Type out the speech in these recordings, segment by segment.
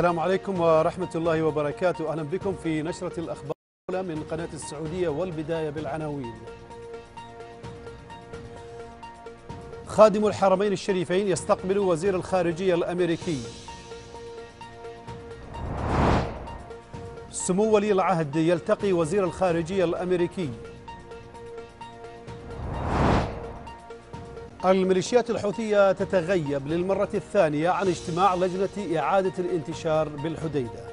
السلام عليكم ورحمة الله وبركاته أهلا بكم في نشرة الأخبار من قناة السعودية والبداية بالعناوين خادم الحرمين الشريفين يستقبل وزير الخارجية الأمريكي سمو ولي العهد يلتقي وزير الخارجية الأمريكي الميليشيات الحوثية تتغيب للمرة الثانية عن اجتماع لجنة إعادة الانتشار بالحديدة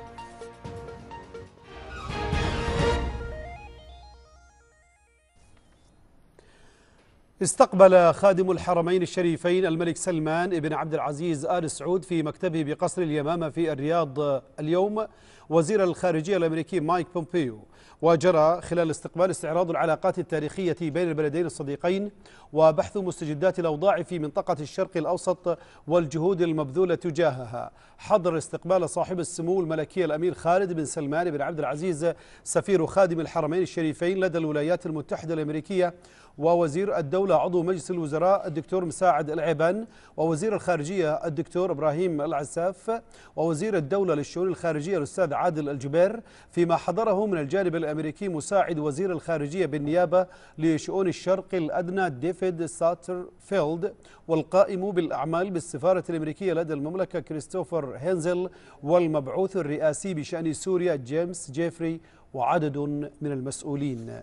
استقبل خادم الحرمين الشريفين الملك سلمان بن عبد العزيز آل سعود في مكتبه بقصر اليمامة في الرياض اليوم وزير الخارجية الأمريكي مايك بومبيو وجرى خلال استقبال استعراض العلاقات التاريخية بين البلدين الصديقين وبحث مستجدات الأوضاع في منطقة الشرق الأوسط والجهود المبذولة تجاهها حضر استقبال صاحب السمو الملكي الأمير خالد بن سلمان بن عبد العزيز سفير خادم الحرمين الشريفين لدى الولايات المتحدة الأمريكية ووزير الدولة عضو مجلس الوزراء الدكتور مساعد العيبان ووزير الخارجية الدكتور إبراهيم العساف ووزير الدولة للشؤون الخارجية الأستاذ عادل الجبير فيما حضره من الجانب الأمريكي مساعد وزير الخارجية بالنيابة لشؤون الشرق الأدنى ديفيد ساترفيلد والقائم بالأعمال بالسفارة الأمريكية لدى المملكة كريستوفر هينزل والمبعوث الرئاسي بشأن سوريا جيمس جيفري وعدد من المسؤولين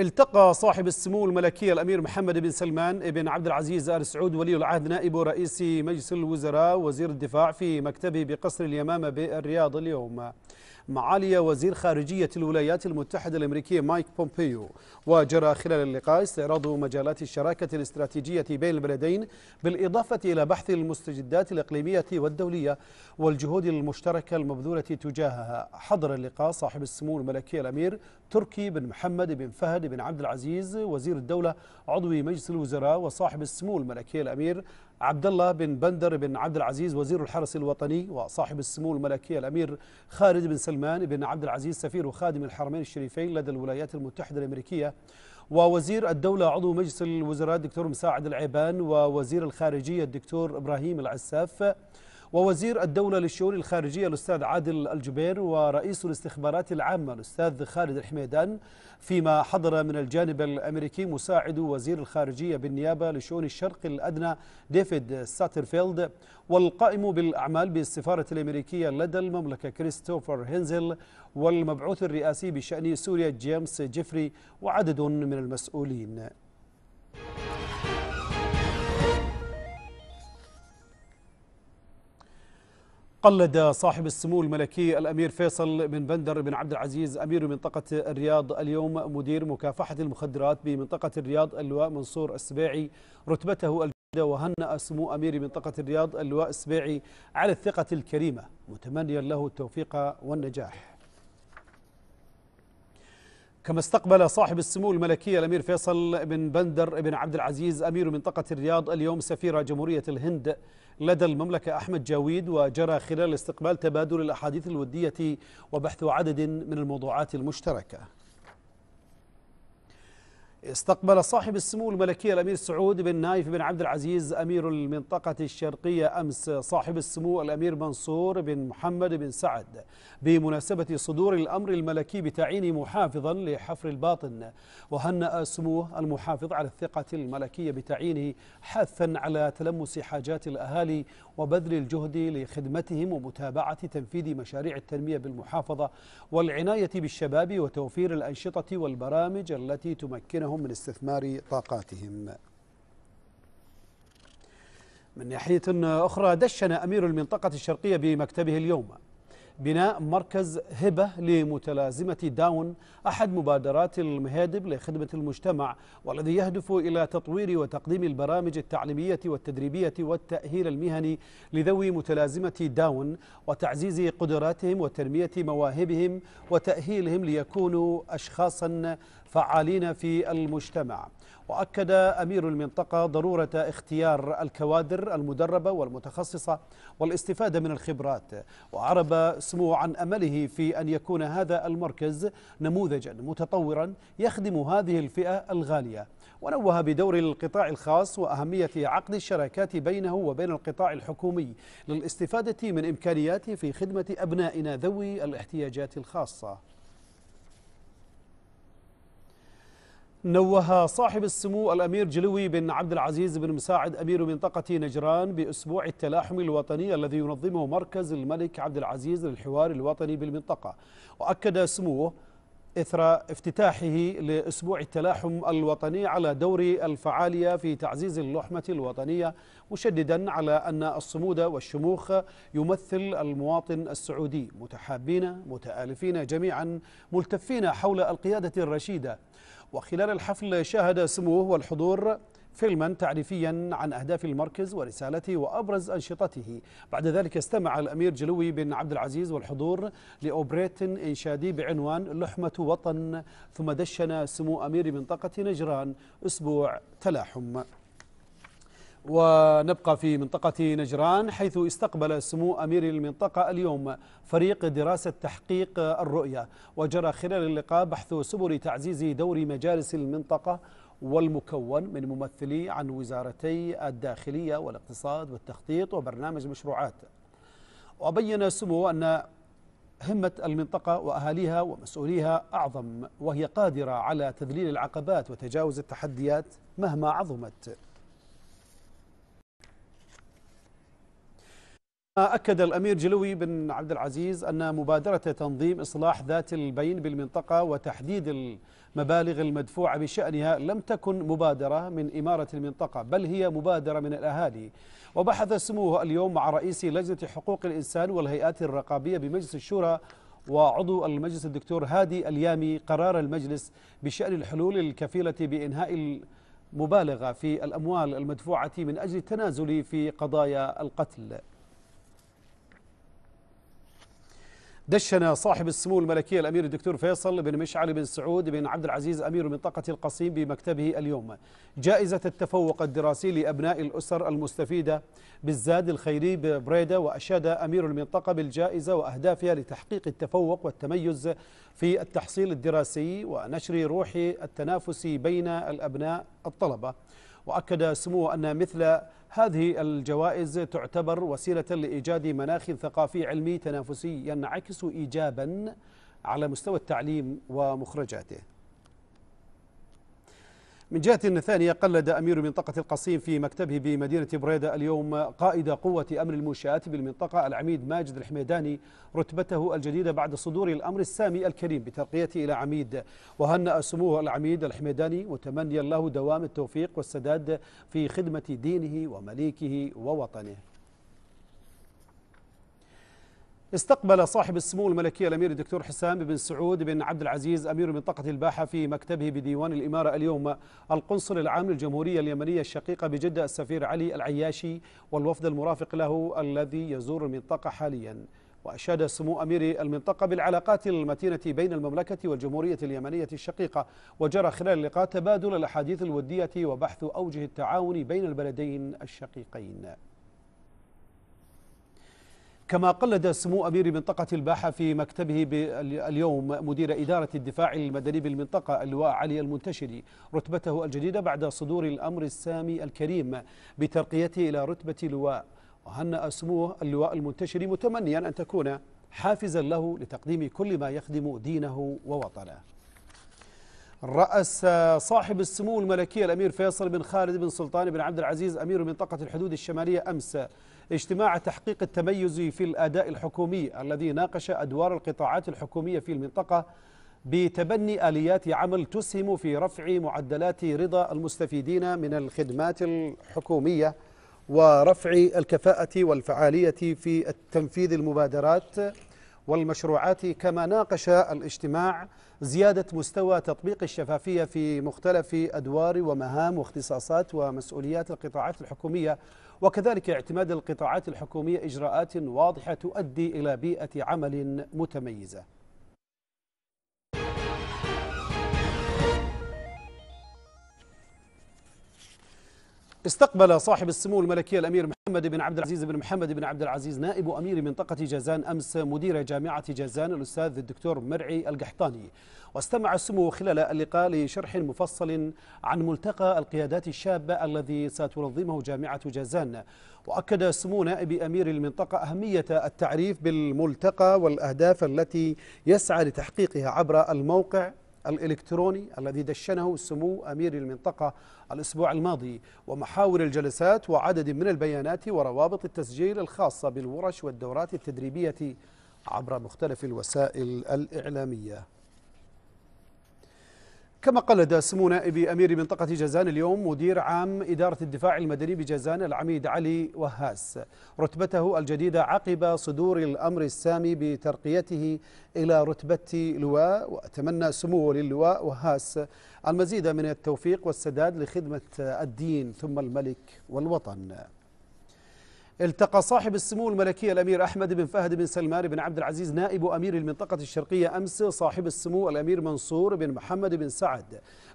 التقى صاحب السمو الملكية الأمير محمد بن سلمان بن عبد العزيز آل سعود ولي العهد نائب رئيس مجلس الوزراء وزير الدفاع في مكتبه بقصر اليمامة بالرياض اليوم معالي وزير خارجية الولايات المتحدة الأمريكية مايك بومبيو وجرى خلال اللقاء استعراض مجالات الشراكة الاستراتيجية بين البلدين بالإضافة إلى بحث المستجدات الإقليمية والدولية والجهود المشتركة المبذولة تجاهها حضر اللقاء صاحب السمو الملكي الأمير تركي بن محمد بن فهد بن عبد العزيز وزير الدولة عضو مجلس الوزراء وصاحب السمو الملكي الأمير عبد الله بن بندر بن عبد العزيز وزير الحرس الوطني وصاحب السمو الملكية الأمير خالد بن سلمان بن عبد العزيز سفير وخادم الحرمين الشريفين لدى الولايات المتحدة الأمريكية ووزير الدولة عضو مجلس الوزراء الدكتور مساعد العيبان ووزير الخارجية الدكتور إبراهيم العساف ووزير الدولة للشؤون الخارجية الأستاذ عادل الجبير ورئيس الاستخبارات العامة الأستاذ خالد الحميدان فيما حضر من الجانب الأمريكي مساعد وزير الخارجية بالنيابة لشؤون الشرق الأدنى ديفيد ساترفيلد والقائم بالأعمال بالسفارة الأمريكية لدى المملكة كريستوفر هينزل والمبعوث الرئاسي بشأن سوريا جيمس جيفري وعدد من المسؤولين قلد صاحب السمو الملكي الأمير فيصل بن بندر بن عبد العزيز أمير منطقة الرياض اليوم مدير مكافحة المخدرات بمنطقة الرياض اللواء منصور السبيعي رتبته الجديدة وهنأ سمو أمير منطقة الرياض اللواء السبيعي على الثقة الكريمة متمنيا له التوفيق والنجاح كما استقبل صاحب السمو الملكية الأمير فيصل بن بندر بن عبد العزيز أمير منطقة الرياض اليوم سفير جمهورية الهند لدى المملكة أحمد جاويد وجرى خلال الاستقبال تبادل الأحاديث الودية وبحث عدد من الموضوعات المشتركة استقبل صاحب السمو الملكي الأمير سعود بن نايف بن عبد العزيز أمير المنطقة الشرقية أمس صاحب السمو الأمير منصور بن محمد بن سعد بمناسبة صدور الأمر الملكي بتعيين محافظا لحفر الباطن وهنأ سموه المحافظ على الثقة الملكية بتعيينه حثا على تلمس حاجات الأهالي وبذل الجهد لخدمتهم ومتابعة تنفيذ مشاريع التنمية بالمحافظة والعناية بالشباب وتوفير الأنشطة والبرامج التي تمكنهم من استثمار طاقاتهم من ناحية أخرى دشن أمير المنطقة الشرقية بمكتبه اليوم بناء مركز هبة لمتلازمة داون أحد مبادرات المهادب لخدمة المجتمع والذي يهدف إلى تطوير وتقديم البرامج التعليمية والتدريبية والتأهيل المهني لذوي متلازمة داون وتعزيز قدراتهم وتنمية مواهبهم وتأهيلهم ليكونوا أشخاصا فعالين في المجتمع وأكد أمير المنطقة ضرورة اختيار الكوادر المدربة والمتخصصة والاستفادة من الخبرات وعرب سمو عن أمله في أن يكون هذا المركز نموذجا متطورا يخدم هذه الفئة الغالية ونوه بدور القطاع الخاص وأهمية عقد الشراكات بينه وبين القطاع الحكومي للاستفادة من إمكانياته في خدمة أبنائنا ذوي الاحتياجات الخاصة نوه صاحب السمو الأمير جلوي بن عبد العزيز بن مساعد أمير منطقة نجران بأسبوع التلاحم الوطني الذي ينظمه مركز الملك عبد العزيز للحوار الوطني بالمنطقة وأكد سموه إثر افتتاحه لأسبوع التلاحم الوطني على دور الفعالية في تعزيز اللحمة الوطنية مشددا على أن الصمود والشموخ يمثل المواطن السعودي متحابين متآلفين جميعا ملتفين حول القيادة الرشيدة وخلال الحفل شاهد سموه والحضور فيلما تعريفيا عن أهداف المركز ورسالته وأبرز أنشطته بعد ذلك استمع الأمير جلوي بن عبد العزيز والحضور لأوبريت إنشادي بعنوان لحمة وطن ثم دشن سمو أمير منطقة نجران أسبوع تلاحم ونبقى في منطقة نجران حيث استقبل سمو أمير المنطقة اليوم فريق دراسة تحقيق الرؤية وجرى خلال اللقاء بحث سبل تعزيز دور مجالس المنطقة والمكون من ممثلي عن وزارتي الداخلية والاقتصاد والتخطيط وبرنامج مشروعات وبين سمو أن همة المنطقة وأهاليها ومسؤوليها أعظم وهي قادرة على تذليل العقبات وتجاوز التحديات مهما عظمت أكد الأمير جلوي بن عبد العزيز أن مبادرة تنظيم إصلاح ذات البين بالمنطقة وتحديد المبالغ المدفوعة بشأنها لم تكن مبادرة من إمارة المنطقة بل هي مبادرة من الأهالي وبحث سموه اليوم مع رئيس لجنة حقوق الإنسان والهيئات الرقابية بمجلس الشورى وعضو المجلس الدكتور هادي اليامي قرار المجلس بشأن الحلول الكفيلة بإنهاء المبالغة في الأموال المدفوعة من أجل التنازل في قضايا القتل دشن صاحب السمو الملكية الأمير الدكتور فيصل بن مشعل بن سعود بن عبد العزيز أمير منطقة القصيم بمكتبه اليوم جائزة التفوق الدراسي لأبناء الأسر المستفيدة بالزاد الخيري ببريدة وأشاد أمير المنطقة بالجائزة وأهدافها لتحقيق التفوق والتميز في التحصيل الدراسي ونشر روح التنافس بين الأبناء الطلبة وأكد سموه أن مثل هذه الجوائز تعتبر وسيلة لإيجاد مناخ ثقافي علمي تنافسي ينعكس إيجابا على مستوى التعليم ومخرجاته من جهة ثانية قلد أمير منطقة القصيم في مكتبه بمدينة بريدة اليوم قائد قوة أمر المنشآت بالمنطقة العميد ماجد الحميداني رتبته الجديدة بعد صدور الأمر السامي الكريم بترقيته إلى عميد وهنأ سموه العميد الحميداني متمنيا له دوام التوفيق والسداد في خدمة دينه ومليكه ووطنه استقبل صاحب السمو الملكي الامير الدكتور حسام بن سعود بن عبد العزيز امير منطقه الباحه في مكتبه بديوان الاماره اليوم القنصل العام للجمهوريه اليمنيه الشقيقه بجده السفير علي العياشي والوفد المرافق له الذي يزور المنطقه حاليا. وأشاد سمو أمير المنطقة بالعلاقات المتينة بين المملكة والجمهورية اليمنية الشقيقة وجرى خلال اللقاء تبادل الأحاديث الودية وبحث أوجه التعاون بين البلدين الشقيقين كما قلد سمو أمير منطقة الباحة في مكتبه اليوم مدير إدارة الدفاع المدني بالمنطقة اللواء علي المنتشري رتبته الجديدة بعد صدور الأمر السامي الكريم بترقيته إلى رتبة لواء وهنأ سموه اللواء المنتشري متمنيا أن تكون حافزا له لتقديم كل ما يخدم دينه ووطنه رأس صاحب السمو الملكي الأمير فيصل بن خالد بن سلطان بن عبد العزيز أمير منطقة الحدود الشمالية أمس اجتماع تحقيق التميز في الأداء الحكومي الذي ناقش أدوار القطاعات الحكومية في المنطقة بتبني آليات عمل تسهم في رفع معدلات رضا المستفيدين من الخدمات الحكومية ورفع الكفاءة والفعالية في تنفيذ المبادرات والمشروعات كما ناقش الاجتماع زيادة مستوى تطبيق الشفافية في مختلف أدوار ومهام واختصاصات ومسؤوليات القطاعات الحكومية وكذلك اعتماد القطاعات الحكومية إجراءات واضحة تؤدي إلى بيئة عمل متميزة استقبل صاحب السمو الملكي الأمير محمد بن عبد العزيز بن محمد بن عبد العزيز نائب أمير منطقة جازان أمس مدير جامعة جازان الأستاذ الدكتور مرعي القحطاني واستمع السمو خلال اللقاء لشرح مفصل عن ملتقى القيادات الشابة الذي ستنظمه جامعة جازان وأكد سمو نائب أمير المنطقة أهمية التعريف بالملتقى والأهداف التي يسعى لتحقيقها عبر الموقع الإلكتروني الذي دشنه سمو أمير المنطقة الأسبوع الماضي ومحاور الجلسات وعدد من البيانات وروابط التسجيل الخاصة بالورش والدورات التدريبية عبر مختلف الوسائل الإعلامية كما قال سمو نائب أمير منطقة جازان اليوم مدير عام إدارة الدفاع المدني بجازان العميد علي وهاس رتبته الجديدة عقب صدور الأمر السامي بترقيته إلى رتبة لواء وأتمنى سمو للواء وهاس المزيد من التوفيق والسداد لخدمة الدين ثم الملك والوطن التقى صاحب السمو الملكي الأمير أحمد بن فهد بن سلمان بن عبد العزيز نائب أمير المنطقة الشرقية أمس صاحب السمو الأمير منصور بن محمد بن سعد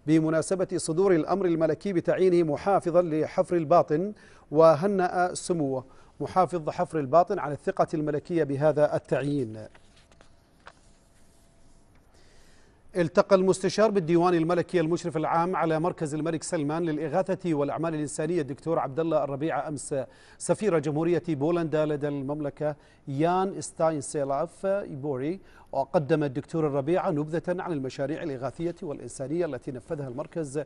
بمناسبة صدور الأمر الملكي بتعيينه محافظا لحفر الباطن وهنأ سموه محافظ حفر الباطن على الثقة الملكية بهذا التعيين التقى المستشار بالديوان الملكي المشرف العام على مركز الملك سلمان للإغاثة والأعمال الإنسانية الدكتور عبد الله الربيعة أمس سفير جمهورية بولندا لدى المملكة يان ستاينسيلاف إيبوري وقدم الدكتور الربيعة نبذة عن المشاريع الإغاثية والإنسانية التي نفذها المركز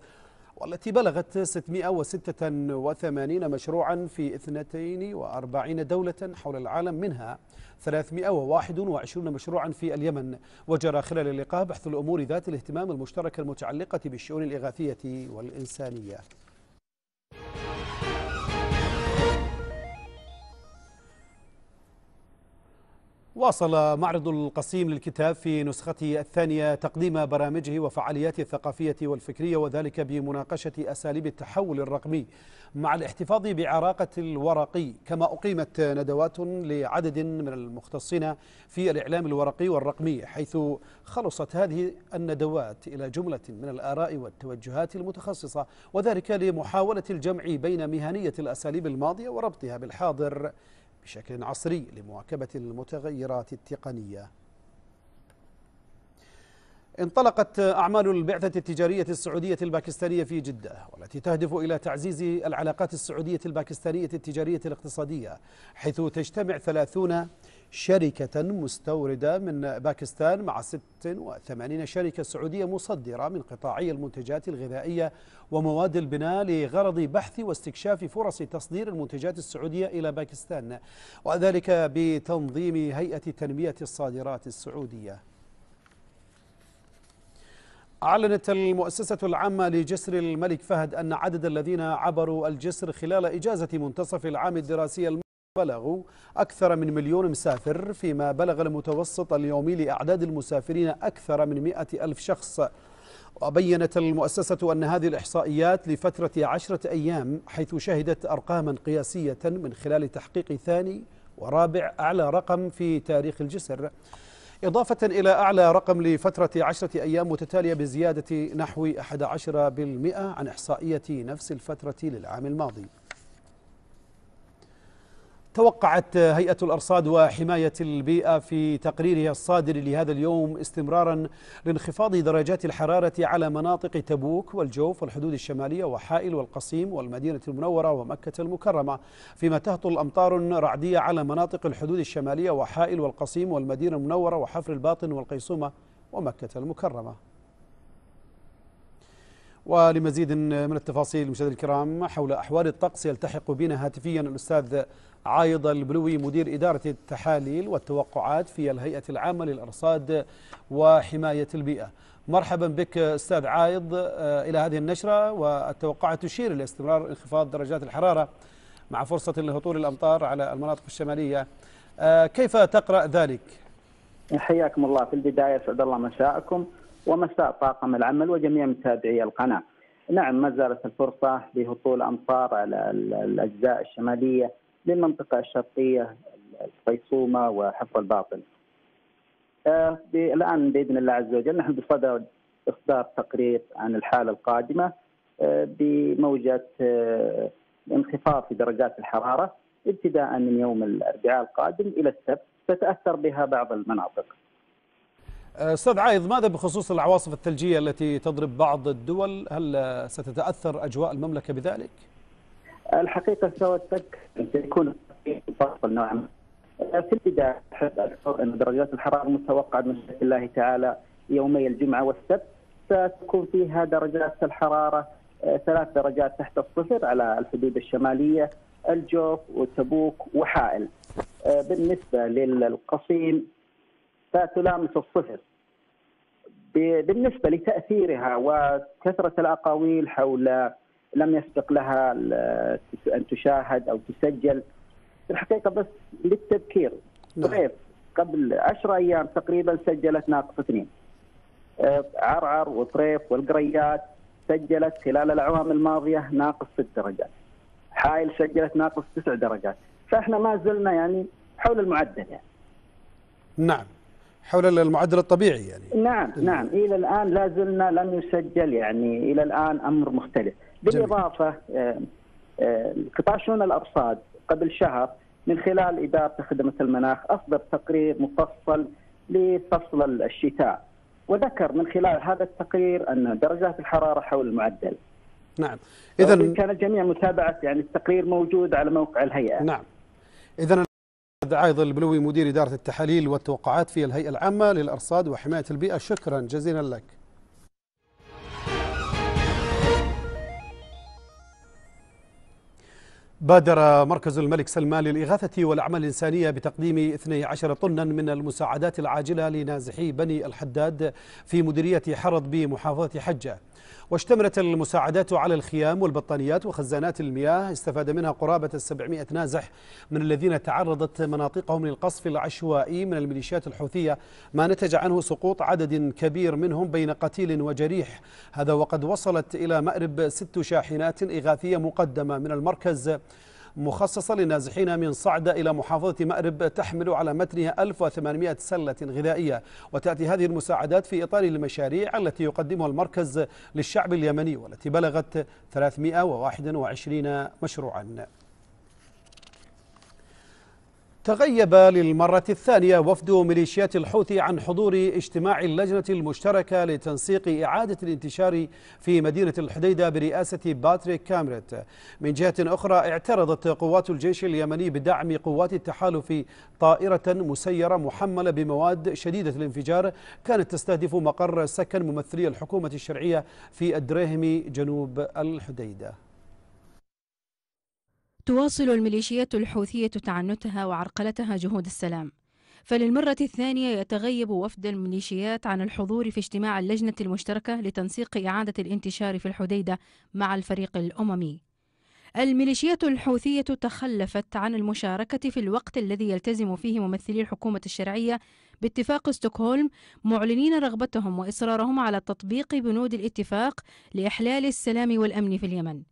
والتي بلغت 686 مشروعا في 42 دولة حول العالم منها 321 مشروعا في اليمن وجرى خلال اللقاء بحث الأمور ذات الاهتمام المشترك المتعلقة بالشؤون الإغاثية والإنسانية واصل معرض القصيم للكتاب في نسخته الثانية تقديم برامجه وفعالياته الثقافية والفكرية وذلك بمناقشة أساليب التحول الرقمي مع الاحتفاظ بعراقة الورقي كما أقيمت ندوات لعدد من المختصين في الإعلام الورقي والرقمي حيث خلصت هذه الندوات إلى جملة من الآراء والتوجهات المتخصصة وذلك لمحاولة الجمع بين مهنية الأساليب الماضية وربطها بالحاضر بشكل عصري لمواكبة المتغيرات التقنية انطلقت أعمال البعثة التجارية السعودية الباكستانية في جدة والتي تهدف إلى تعزيز العلاقات السعودية الباكستانية التجارية الاقتصادية حيث تجتمع ثلاثون شركة مستوردة من باكستان مع 86 شركة سعودية مصدرة من قطاعي المنتجات الغذائية ومواد البناء لغرض بحث واستكشاف فرص تصدير المنتجات السعودية إلى باكستان وذلك بتنظيم هيئة تنمية الصادرات السعودية أعلنت المؤسسة العامة لجسر الملك فهد أن عدد الذين عبروا الجسر خلال إجازة منتصف العام الدراسي بلغوا أكثر من مليون مسافر فيما بلغ المتوسط اليومي لأعداد المسافرين أكثر من مئة ألف شخص وبينت المؤسسة أن هذه الإحصائيات لفترة عشرة أيام حيث شهدت أرقاما قياسية من خلال تحقيق ثاني ورابع أعلى رقم في تاريخ الجسر إضافة إلى أعلى رقم لفترة عشرة أيام متتالية بزيادة نحو 11% عن إحصائية نفس الفترة للعام الماضي توقعت هيئة الأرصاد وحماية البيئة في تقريرها الصادر لهذا اليوم استمرارا لانخفاض درجات الحرارة على مناطق تبوك والجوف والحدود الشمالية وحائل والقصيم والمدينة المنورة ومكة المكرمة فيما تهطل أمطار رعدية على مناطق الحدود الشمالية وحائل والقصيم والمدينة المنورة وحفر الباطن والقيصومة ومكة المكرمة ولمزيد من التفاصيل مشاهدينا الكرام حول احوال الطقس يلتحق بنا هاتفيا الاستاذ عايض البلوي مدير إدارة التحاليل والتوقعات في الهيئة العامة للأرصاد وحماية البيئة مرحبا بك أستاذ عايض آه، إلى هذه النشرة والتوقعات تشير إلى استمرار انخفاض درجات الحرارة مع فرصة لهطول الأمطار على المناطق الشمالية آه، كيف تقرأ ذلك؟ حياكم الله في البداية سعد الله مساءكم ومساء طاقم العمل وجميع متابعي القناة نعم ما زالت الفرصة لهطول أمطار على الأجزاء الشمالية للمنطقة الشرقية القيصومة وحفر الباطن آه، الآن بإذن الله عز وجل نحن بصدد إصدار تقرير عن الحالة القادمة آه، بموجة آه، انخفاض في درجات الحرارة ابتداء من يوم الأربعاء القادم إلى السبت تتأثر بها بعض المناطق أستاذ عايض ماذا بخصوص العواصف الثلجية التي تضرب بعض الدول هل ستتأثر أجواء المملكة بذلك؟ الحقيقه سوى سيكون فاصل نوعا ما آه، في البدايه احب ان درجات الحراره المتوقعه من الله تعالى يومي الجمعه والسبت ستكون فيها درجات الحراره آه، ثلاث درجات تحت الصفر على الحدود الشماليه الجوف وتبوك وحائل. آه، بالنسبه للقصيم ستلامس الصفر. بالنسبه لتاثيرها وكثره الاقاويل حول لم يسبق لها ان تشاهد او تسجل في الحقيقه بس للتذكير نعم. صغير قبل 10 ايام تقريبا سجلت ناقص اثنين عرعر آه، وطريف والقريات سجلت خلال الاعوام الماضيه ناقص ست درجات حائل سجلت ناقص تسع درجات فاحنا ما زلنا يعني حول المعدل يعني نعم حول المعدل الطبيعي يعني نعم نعم الى الان لا زلنا لم يسجل يعني الى الان امر مختلف بالاضافه قطاع آه، آه، شؤون الارصاد قبل شهر من خلال اداره خدمه المناخ اصدر تقرير مفصل لفصل الشتاء وذكر من خلال هذا التقرير ان درجات الحراره حول المعدل. نعم. اذا كان الجميع متابعه يعني التقرير موجود على موقع الهيئه. نعم. اذا عايض البلوي مدير اداره التحاليل والتوقعات في الهيئه العامه للارصاد وحمايه البيئه شكرا جزيلا لك. بادر مركز الملك سلمان للإغاثة والأعمال الإنسانية بتقديم 12 طنا من المساعدات العاجلة لنازحي بني الحداد في مديرية حرض بمحافظة حجة واشتملت المساعدات على الخيام والبطانيات وخزانات المياه استفاد منها قرابة 700 نازح من الذين تعرضت مناطقهم للقصف العشوائي من الميليشيات الحوثية ما نتج عنه سقوط عدد كبير منهم بين قتيل وجريح هذا وقد وصلت إلى مأرب ست شاحنات إغاثية مقدمة من المركز مخصصة للنازحين من صعدة إلى محافظة مأرب تحمل على متنها 1800 سلة غذائية وتأتي هذه المساعدات في إطار المشاريع التي يقدمها المركز للشعب اليمني والتي بلغت 321 مشروعاً تغيب للمرة الثانية وفد ميليشيات الحوثي عن حضور اجتماع اللجنة المشتركة لتنسيق إعادة الانتشار في مدينة الحديدة برئاسة باتريك كامريت من جهة أخرى اعترضت قوات الجيش اليمني بدعم قوات التحالف طائرة مسيرة محملة بمواد شديدة الانفجار كانت تستهدف مقر سكن ممثلي الحكومة الشرعية في الدريهم جنوب الحديدة تواصل الميليشيات الحوثية تعنتها وعرقلتها جهود السلام فللمرة الثانية يتغيب وفد الميليشيات عن الحضور في اجتماع اللجنة المشتركة لتنسيق إعادة الانتشار في الحديدة مع الفريق الأممي الميليشيات الحوثية تخلفت عن المشاركة في الوقت الذي يلتزم فيه ممثلي الحكومة الشرعية باتفاق ستوكهولم معلنين رغبتهم وإصرارهم على تطبيق بنود الاتفاق لإحلال السلام والأمن في اليمن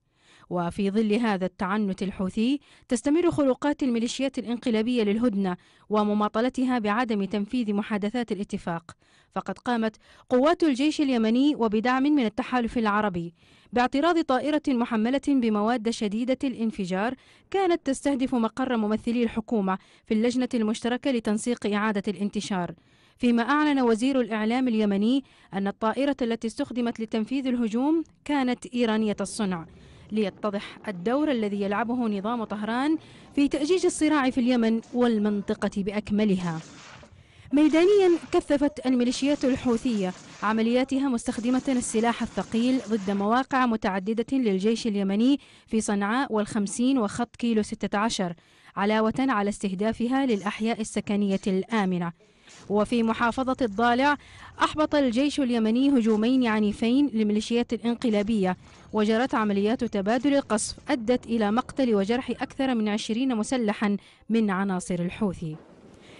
وفي ظل هذا التعنت الحوثي تستمر خروقات الميليشيات الانقلابية للهدنة ومماطلتها بعدم تنفيذ محادثات الاتفاق فقد قامت قوات الجيش اليمني وبدعم من التحالف العربي باعتراض طائرة محملة بمواد شديدة الانفجار كانت تستهدف مقر ممثلي الحكومة في اللجنة المشتركة لتنسيق إعادة الانتشار فيما أعلن وزير الإعلام اليمني أن الطائرة التي استخدمت لتنفيذ الهجوم كانت إيرانية الصنع ليتضح الدور الذي يلعبه نظام طهران في تأجيج الصراع في اليمن والمنطقة بأكملها ميدانيا كثفت الميليشيات الحوثية عملياتها مستخدمة السلاح الثقيل ضد مواقع متعددة للجيش اليمني في صنعاء والخمسين وخط كيلو 16 علاوة على استهدافها للأحياء السكنية الآمنة وفي محافظة الضالع أحبط الجيش اليمني هجومين عنيفين لميليشيات الإنقلابية وجرت عمليات تبادل القصف أدت إلى مقتل وجرح أكثر من عشرين مسلحا من عناصر الحوثي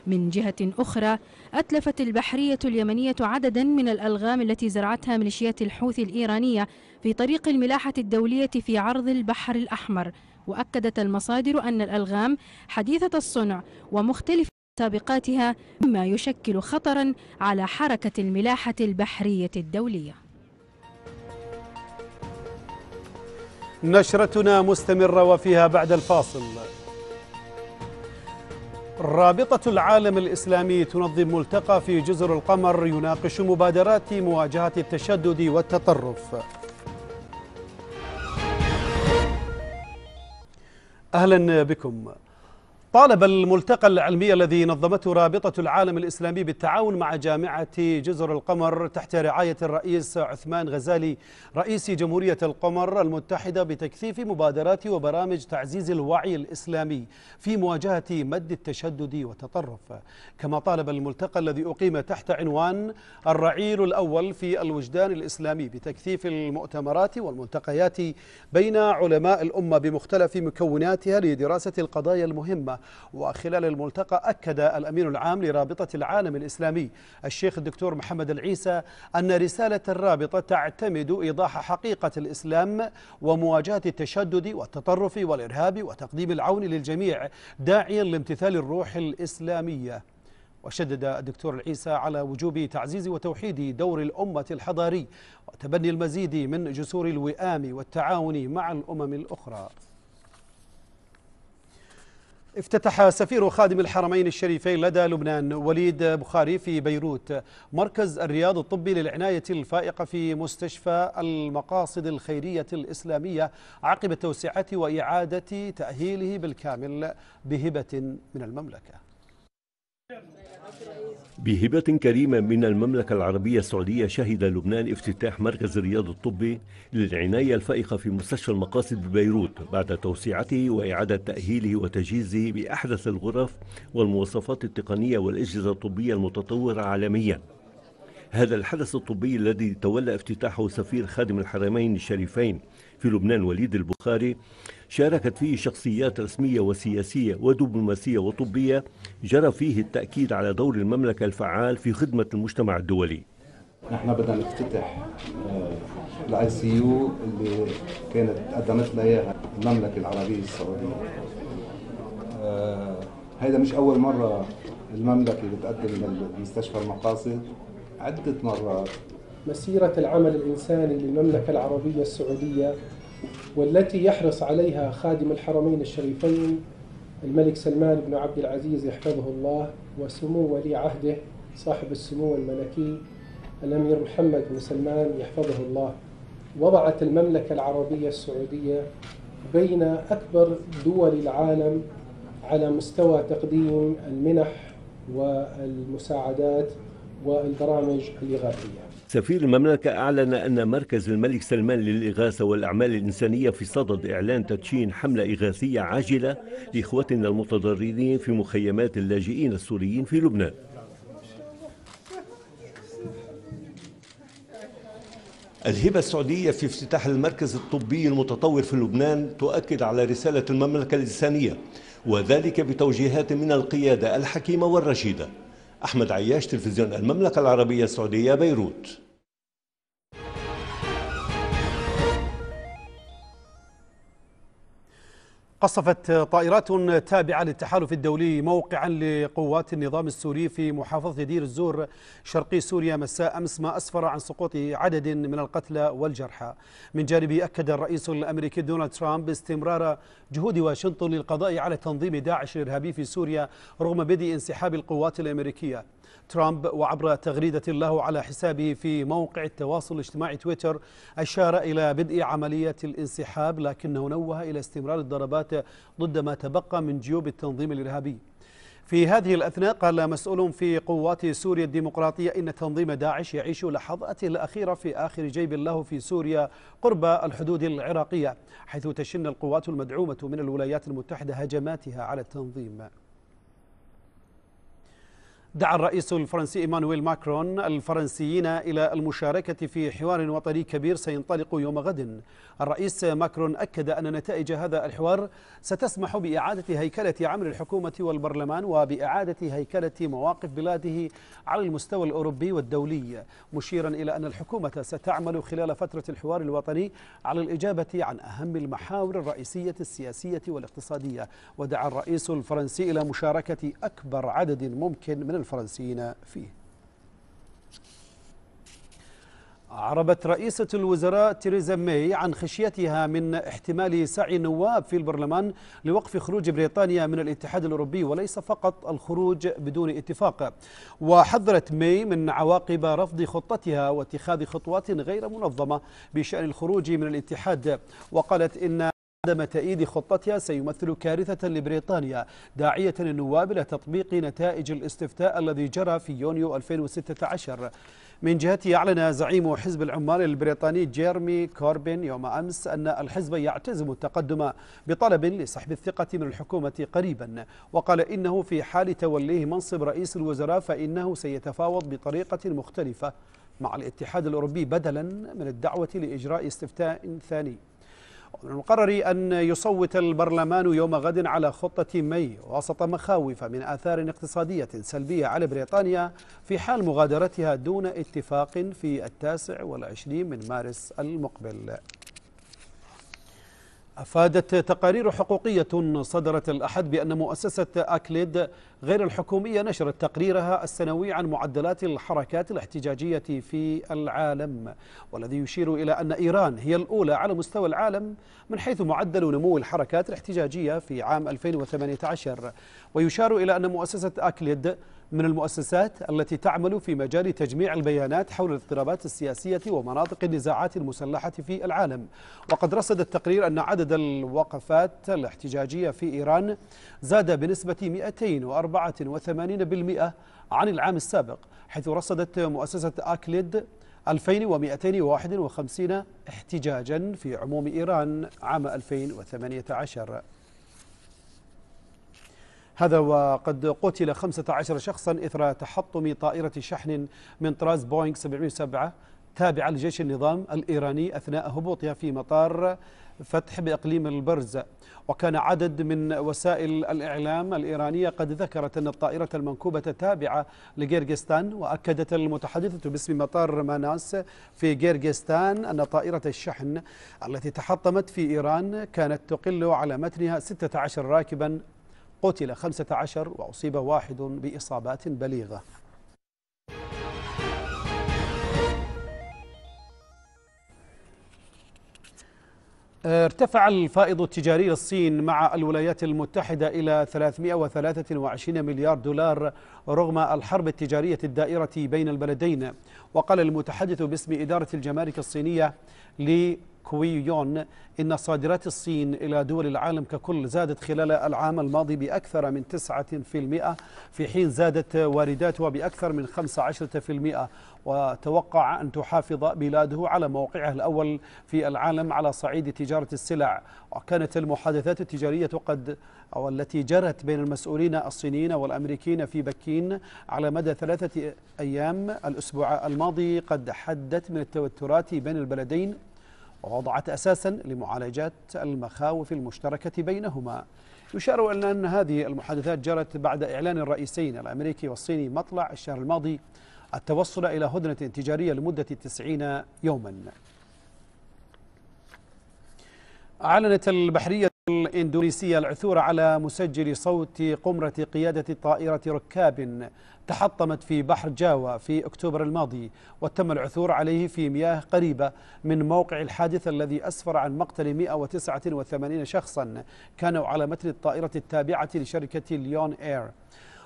من جهة أخرى أتلفت البحرية اليمنية عددا من الألغام التي زرعتها ميليشيات الحوثي الإيرانية في طريق الملاحة الدولية في عرض البحر الأحمر وأكدت المصادر أن الألغام حديثة الصنع ومختلفة سابقاتها مما يشكل خطرا على حركة الملاحة البحرية الدولية نشرتنا مستمرة وفيها بعد الفاصل رابطة العالم الإسلامي تنظم ملتقى في جزر القمر يناقش مبادرات مواجهة التشدد والتطرف أهلا بكم طالب الملتقى العلمي الذي نظمته رابطة العالم الإسلامي بالتعاون مع جامعة جزر القمر تحت رعاية الرئيس عثمان غزالي رئيس جمهورية القمر المتحدة بتكثيف مبادرات وبرامج تعزيز الوعي الإسلامي في مواجهة مد التشدد والتطرف كما طالب الملتقى الذي أقيم تحت عنوان الرعيل الأول في الوجدان الإسلامي بتكثيف المؤتمرات والملتقيات بين علماء الأمة بمختلف مكوناتها لدراسة القضايا المهمة وخلال الملتقى أكد الأمين العام لرابطة العالم الإسلامي الشيخ الدكتور محمد العيسى أن رسالة الرابطة تعتمد إيضاح حقيقة الإسلام ومواجهة التشدد والتطرف والإرهاب وتقديم العون للجميع داعيا لامتثال الروح الإسلامية وشدد الدكتور العيسى على وجوب تعزيز وتوحيد دور الأمة الحضاري وتبني المزيد من جسور الوئام والتعاون مع الأمم الأخرى افتتح سفير خادم الحرمين الشريفين لدى لبنان وليد بخاري في بيروت مركز الرياض الطبي للعناية الفائقة في مستشفى المقاصد الخيرية الإسلامية عقب توسعة وإعادة تأهيله بالكامل بهبة من المملكة بهبة كريمة من المملكة العربية السعودية شهد لبنان افتتاح مركز الرياض الطبي للعناية الفائقة في مستشفى المقاصد ببيروت بعد توسيعته وإعادة تأهيله وتجهيزه بأحدث الغرف والمواصفات التقنية والأجهزة الطبية المتطورة عالمياً هذا الحدث الطبي الذي تولى افتتاحه سفير خادم الحرمين الشريفين في لبنان وليد البخاري شاركت فيه شخصيات رسمية وسياسية ودبلوماسية وطبية جرى فيه التأكيد على دور المملكة الفعال في خدمة المجتمع الدولي نحن بدنا نفتتح الاي سي يو اللي كانت قدمت لنا اياها المملكه العربيه السعوديه. آه، هيدا مش اول مره المملكه بتقدم لمستشفى المقاصد عده مرات. مسيره العمل الانساني للمملكه العربيه السعوديه والتي يحرص عليها خادم الحرمين الشريفين الملك سلمان بن عبد العزيز يحفظه الله وسمو ولي عهده صاحب السمو الملكي الأمير محمد بن سلمان يحفظه الله وضعت المملكة العربية السعودية بين أكبر دول العالم على مستوى تقديم المنح والمساعدات والبرامج الإغاثية سفير المملكة أعلن أن مركز الملك سلمان للإغاثة والأعمال الإنسانية في صدد إعلان تدشين حملة إغاثية عاجلة لإخوتنا المتضررين في مخيمات اللاجئين السوريين في لبنان الهبة السعودية في افتتاح المركز الطبي المتطور في لبنان تؤكد على رسالة المملكة الإنسانية وذلك بتوجيهات من القيادة الحكيمة والرشيدة أحمد عياش تلفزيون المملكة العربية السعودية بيروت قصفت طائرات تابعة للتحالف الدولي موقعا لقوات النظام السوري في محافظة دير الزور شرقي سوريا مساء أمس ما أسفر عن سقوط عدد من القتلى والجرحى من جانبه أكد الرئيس الأمريكي دونالد ترامب استمرار جهود واشنطن للقضاء على تنظيم داعش الإرهابي في سوريا رغم بدء انسحاب القوات الأمريكية ترامب وعبر تغريدة له على حسابه في موقع التواصل الاجتماعي تويتر أشار إلى بدء عملية الانسحاب لكنه نوه إلى استمرار الضربات ضد ما تبقى من جيوب التنظيم الإرهابي في هذه الأثناء قال مسؤول في قوات سوريا الديمقراطية إن تنظيم داعش يعيش لحظاته الأخيرة في آخر جيب له في سوريا قرب الحدود العراقية حيث تشن القوات المدعومة من الولايات المتحدة هجماتها على التنظيم دعا الرئيس الفرنسي إيمانويل ماكرون الفرنسيين إلى المشاركة في حوار وطني كبير سينطلق يوم غد الرئيس ماكرون أكد أن نتائج هذا الحوار ستسمح بإعادة هيكلة عمل الحكومة والبرلمان وبإعادة هيكلة مواقف بلاده على المستوى الأوروبي والدولي مشيرا إلى أن الحكومة ستعمل خلال فترة الحوار الوطني على الإجابة عن أهم المحاور الرئيسية السياسية والاقتصادية ودعا الرئيس الفرنسي إلى مشاركة أكبر عدد ممكن من الفرنسيين فيه أعربت رئيسة الوزراء تيريزا ماي عن خشيتها من احتمال سعي نواب في البرلمان لوقف خروج بريطانيا من الاتحاد الأوروبي وليس فقط الخروج بدون اتفاق وحذرت ماي من عواقب رفض خطتها واتخاذ خطوات غير منظمة بشأن الخروج من الاتحاد وقالت إن عدم تأييد خطتها سيمثل كارثة لبريطانيا داعية النواب إلى تطبيق نتائج الاستفتاء الذي جرى في يونيو 2016 من جهته أعلن زعيم حزب العمال البريطاني جيرمي كوربين يوم أمس أن الحزب يعتزم التقدم بطلب لسحب الثقة من الحكومة قريبا وقال إنه في حال توليه منصب رئيس الوزراء فإنه سيتفاوض بطريقة مختلفة مع الاتحاد الأوروبي بدلا من الدعوة لإجراء استفتاء ثاني ومن المقرر أن يصوت البرلمان يوم غد على خطة مي وسط مخاوف من آثار اقتصادية سلبية على بريطانيا في حال مغادرتها دون اتفاق في التاسع والعشرين من مارس المقبل أفادت تقارير حقوقية صدرت الأحد بأن مؤسسة أكليد غير الحكومية نشرت تقريرها السنوي عن معدلات الحركات الاحتجاجية في العالم والذي يشير إلى أن إيران هي الأولى على مستوى العالم من حيث معدل نمو الحركات الاحتجاجية في عام 2018 ويشار إلى أن مؤسسة أكليد من المؤسسات التي تعمل في مجال تجميع البيانات حول الاضطرابات السياسية ومناطق النزاعات المسلحة في العالم وقد رصد التقرير أن عدد الوقفات الاحتجاجية في إيران زاد بنسبة 284% عن العام السابق حيث رصدت مؤسسة أكليد 2251 احتجاجا في عموم إيران عام 2018 هذا وقد قتل 15 شخصا إثر تحطم طائرة شحن من طراز بوينغ 707 تابعة لجيش النظام الإيراني أثناء هبوطها في مطار فتح بإقليم البرز وكان عدد من وسائل الإعلام الإيرانية قد ذكرت أن الطائرة المنكوبة تابعة لجيرغستان وأكدت المتحدثة باسم مطار ماناس في جيرغستان أن طائرة الشحن التي تحطمت في إيران كانت تقل على متنها 16 راكبا قتل 15 وأصيب واحد بإصابات بليغة ارتفع الفائض التجاري للصين مع الولايات المتحدة إلى 323 مليار دولار رغم الحرب التجارية الدائرة بين البلدين وقال المتحدث باسم إدارة الجمارك الصينية كوي يون إن صادرات الصين إلى دول العالم ككل زادت خلال العام الماضي بأكثر من 9% في حين زادت وارداتها بأكثر من 15% وتوقع أن تحافظ بلاده على موقعه الأول في العالم على صعيد تجارة السلع وكانت المحادثات التجارية قد أو التي جرت بين المسؤولين الصينيين والأمريكيين في بكين على مدى ثلاثة أيام الأسبوع الماضي قد حدت من التوترات بين البلدين ووضعت أساسا لمعالجات المخاوف المشتركة بينهما يشار إلى أن هذه المحادثات جرت بعد إعلان الرئيسين الأمريكي والصيني مطلع الشهر الماضي التوصل إلى هدنة تجارية لمدة 90 يوما أعلنت البحرية الإندونيسية العثور على مسجل صوت قمرة قيادة طائرة ركاب تحطمت في بحر جاوا في أكتوبر الماضي وتم العثور عليه في مياه قريبة من موقع الحادث الذي أسفر عن مقتل 189 شخصا كانوا على متن الطائرة التابعة لشركة ليون إير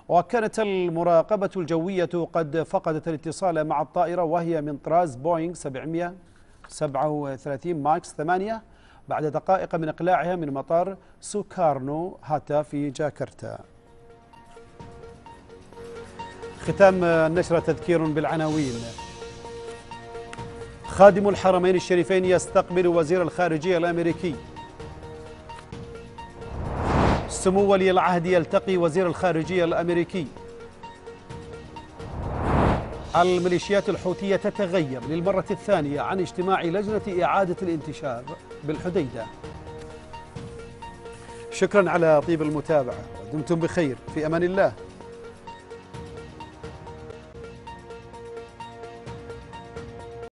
وكانت المراقبة الجوية قد فقدت الاتصال مع الطائرة وهي من طراز بوينغ 737 ماكس 8 بعد دقائق من إقلاعها من مطار سوكارنو هاتا في جاكرتا ختام النشرة تذكير بالعناوين خادم الحرمين الشريفين يستقبل وزير الخارجية الأمريكي سمو ولي العهد يلتقي وزير الخارجية الأمريكي الميليشيات الحوثية تتغيب للمرة الثانية عن اجتماع لجنة إعادة الانتشار بالحديدة شكرا على طيب المتابعة دمتم بخير في أمان الله